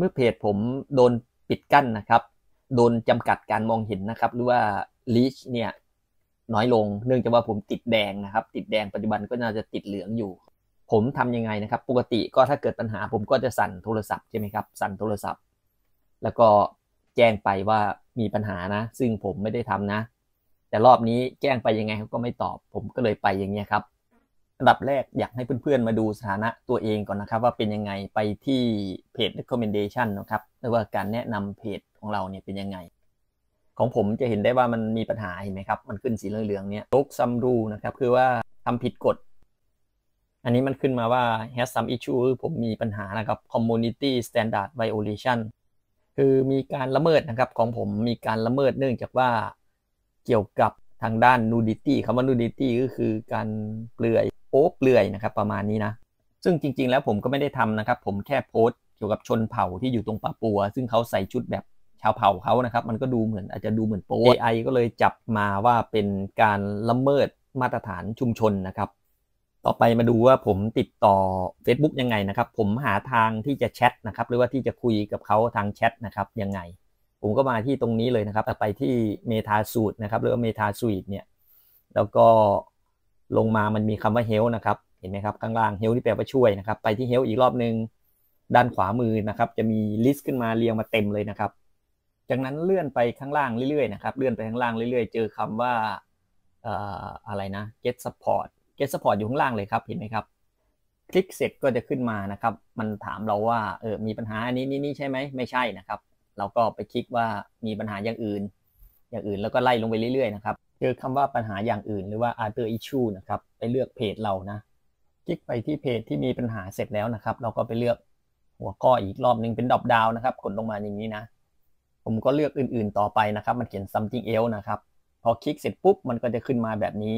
เมื่อเพจผมโดนปิดกั้นนะครับ โดนจำกัดการมองเห็นนะครับ หรือว่าลิชเนี่ยน้อยลง เนื่องจากว่าผมติดแดงนะครับ ติดแดงปัจจุบันก็น่าจะติดเหลืองอยู่ ผมทํำยังไงนะครับ ปกติก็ถ้าเกิดปัญหาผมก็จะสั่นโทรศัพท์ใช่ไหมครับ สั่นโทรศัพท์ แล้วก็แจ้งไปว่ามีปัญหานะ ซึ่งผมไม่ได้ทำนะ แต่รอบนี้แจ้งไปยังไงเขาก็ไม่ตอบ ผมก็เลยไปอย่างเงี้ยครับอันดับแรกอยากให้เพื่อนๆมาดูสถานะตัวเองก่อนนะครับ ว่าเป็นยังไงไปที่เพจ recommendation นะครับหรือว่าการแนะนำเพจของเราเนี่ยเป็นยังไง ของผมจะเห็นได้ว่ามันมีปัญหาเห็นไหมครับ มันขึ้นสีเหลือง ๆ เนี่ยลกซัมรูนะครับ คือว่าทำผิดกฎ อันนี้มันขึ้นมาว่า has some issue ผมมีปัญหานะครับ community standard violation คือมีการละเมิดนะครับของผมมีการละเมิดเนื่องจากว่าเกี่ยวกับทางด้าน nudity คำว่า nudity ก็คือการเปลือยโป๊เปลือยนะครับประมาณนี้นะ ซึ่งจริงๆ แล้วผมก็ไม่ได้ทำนะครับ ผมแค่โพสต์เกี่ยวกับชนเผ่าที่อยู่ตรงปาปัว ซึ่งเขาใส่ชุดแบบชาวเผ่าเขานะครับ มันก็ดูเหมือนอาจจะดูเหมือนโป๊ AI ก็เลยจับมาว่าเป็นการละเมิดมาตรฐานชุมชนนะครับ ต่อไปมาดูว่าผมติดต่อ Facebook ยังไงนะครับ ผมหาทางที่จะแชทนะครับหรือว่าที่จะคุยกับเขาทางแชทนะครับยังไง ผมก็มาที่ตรงนี้เลยนะครับไปที่เมทาสูตรนะครับ หรือว่าเมทาสูีทเนี่ย แล้วก็ลงมามันมีคำว่า help นะครับเห็นไหมครับข้างล่าง help ที่แปลว่าช่วยนะครับ ไปที่ help อีกรอบหนึ่งด้านขวามือนะครับ จะมีลิสต์ขึ้นมาเรียงมาเต็มเลยนะครับจากนั้นเลื่อนไปข้างล่างเรื่อยๆนะครับเลื่อนไปข้างล่างเรื่อยๆเจอคำว่าอะไรนะ get support get support อยู่ข้างล่างเลยครับเห็นไหมครับ คลิกเสร็จก็จะขึ้นมานะครับ มันถามเราว่าเออมีปัญหาอันนี้นี่นี่ใช่ไหมไม่ใช่นะครับ เราก็ไปคลิกว่ามีปัญหาอย่างอื่น อย่างอื่นแล้วก็ไล่ลงไปเรื่อยๆนะครับเจอคำว่าปัญหาอย่างอื่นหรือว่า other issue นะครับ ไปเลือกเพจเรานะ คลิกไปที่เพจที่มีปัญหาเสร็จแล้วนะครับ เราก็ไปเลือกหัวข้ออีกรอบนึงเป็นดอปดาวนะครับกดลงมาอย่างนี้นะ ผมก็เลือกอื่นๆต่อไปนะครับ มันเขียน something else นะครับ พอคลิกเสร็จปุ๊บ มันก็จะขึ้นมาแบบนี้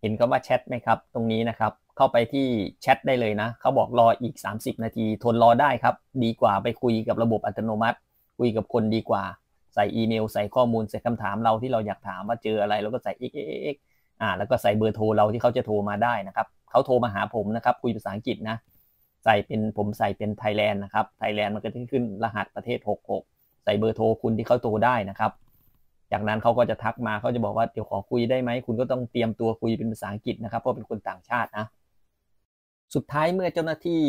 เห็นคาว่าแชทไหมครับ ตรงนี้นะครับ เข้าไปที่แชทได้เลยนะ เขาบอกรออีก 30 นาที ทนรอได้ครับ ดีกว่าไปคุยกับระบบอัตโนมัติ คุยกับคนดีกว่าใส่อีเมล ใส่ข้อมูลใส่คำถามเราที่เราอยากถามว่าเจออะไร แล้วก็ใส่ x x อ่าแล้วก็ใส่เบอร์โทรเราที่เขาจะโทรมาได้นะครับเขาโทรมาหาผมนะครับคุยภาษาอังกฤษนะใส่เป็นผมใส่เป็นไทยแลนด์นะครับไทยแลนด์มันก็จะขึ้นรหัสประเทศ66ใส่เบอร์โทรคุณที่เขาโทรได้นะครับ จากนั้นเขาก็จะทักมาเขาจะบอกว่าเดี๋ยวขอคุยได้ไหมคุณก็ต้องเตรียมตัวคุยเป็นภาษาอังกฤษนะครับเพราะเป็นคนต่างชาตินะสุดท้ายเมื่อเจ้าหน้าที่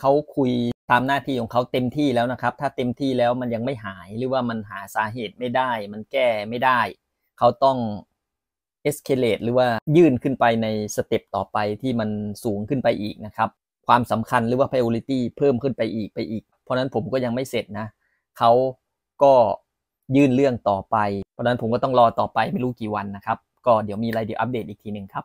เขาคุยตามหน้าที่ของเขาเต็มที่แล้วนะครับถ้าเต็มที่แล้วมันยังไม่หายหรือว่ามันหาสาเหตุไม่ได้ มันแก้ไม่ได้เขาต้องกซ์เคเลตหรือว่ายื่นขึ้นไปในสเต็ปต่อไปที่มันสูงขึ้นไปอีกนะครับความสำคัญหรือว่าอ r i o r i t y เพิ่มขึ้นไปอีกไปอีก เพราะนั้นผมก็ยังไม่เสร็จนะเขาก็ยื่นเรื่องต่อไป เพราะนั้นผมก็ต้องรอต่อไปไม่รู้กี่วันนะครับ ก็เดี๋ยวมีอะไรเดี๋ยวอัปเดตอีกทีหนึ่งครับ